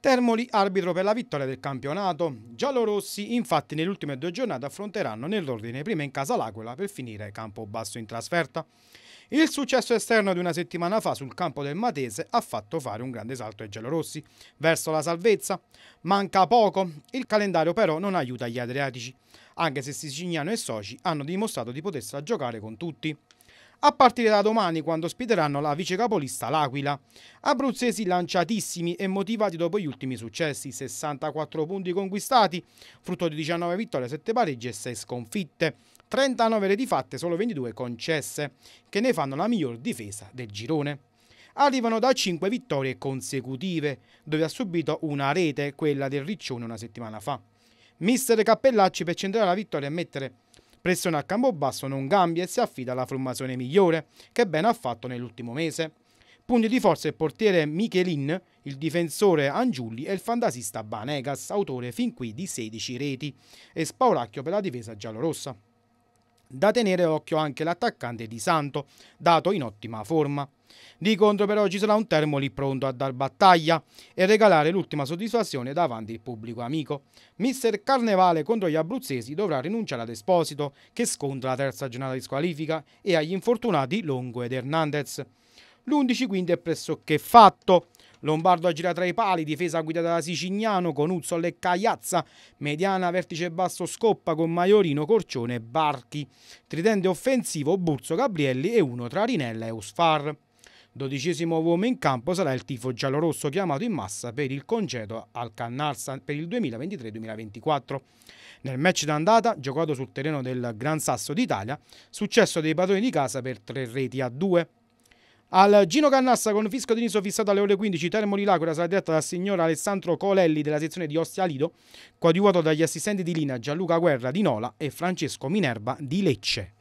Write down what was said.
Termoli, arbitro per la vittoria del campionato. Giallorossi, infatti, nelle ultime due giornate affronteranno nell'ordine prima in casa l'Aquila per finire campo basso in trasferta. Il successo esterno di una settimana fa sul campo del Matese ha fatto fare un grande salto ai giallorossi verso la salvezza. Manca poco, il calendario però non aiuta gli adriatici, anche se Siciliano e Soci hanno dimostrato di potersela giocare con tutti a partire da domani quando ospiteranno la vicecapolista L'Aquila. Abruzzesi lanciatissimi e motivati dopo gli ultimi successi, 64 punti conquistati, frutto di 19 vittorie, 7 pareggi e 6 sconfitte. 39 reti fatte, solo 22 concesse, che ne fanno la miglior difesa del girone. Arrivano da 5 vittorie consecutive, dove ha subito una rete, quella del Riccione una settimana fa. Mister Cappellacci per centrare la vittoria e mettere Pressione a campo basso non cambia e si affida alla formazione migliore, che bene ha fatto nell'ultimo mese. Punti di forza il portiere Michelin, il difensore Angiulli e il fantasista Banegas, autore fin qui di 16 reti, e spauracchio per la difesa giallorossa. Da tenere occhio anche l'attaccante di Santo, dato in ottima forma. Di contro però ci sarà un Termoli pronto a dar battaglia e regalare l'ultima soddisfazione davanti al pubblico amico. Mister Carnevale contro gli abruzzesi dovrà rinunciare ad Esposito che scontra la terza giornata di squalifica e agli infortunati Longo ed Hernandez. L'11 quindi è pressoché fatto. Lombardo aggira tra i pali, difesa guidata da Sicignano, Conuzzol e Cagliazza, mediana vertice basso Scoppa con Maiorino, Corcione e Barchi, tridente offensivo Burzo, Gabrielli e uno tra Rinella e Usfar. Dodicesimo uomo in campo sarà il tifo giallorosso chiamato in massa per il congedo al Cannarsa per il 2023-2024. Nel match d'andata, giocato sul terreno del Gran Sasso d'Italia, successo dei padroni di casa per tre reti a due. Al Gino Cannassa con fisco di Niso fissato alle ore 15, Termoli Lacura sarà diretta dal signor Alessandro Colelli della sezione di Ostia Lido, coadiuvato dagli assistenti di Lina Gianluca Guerra di Nola e Francesco Minerva di Lecce.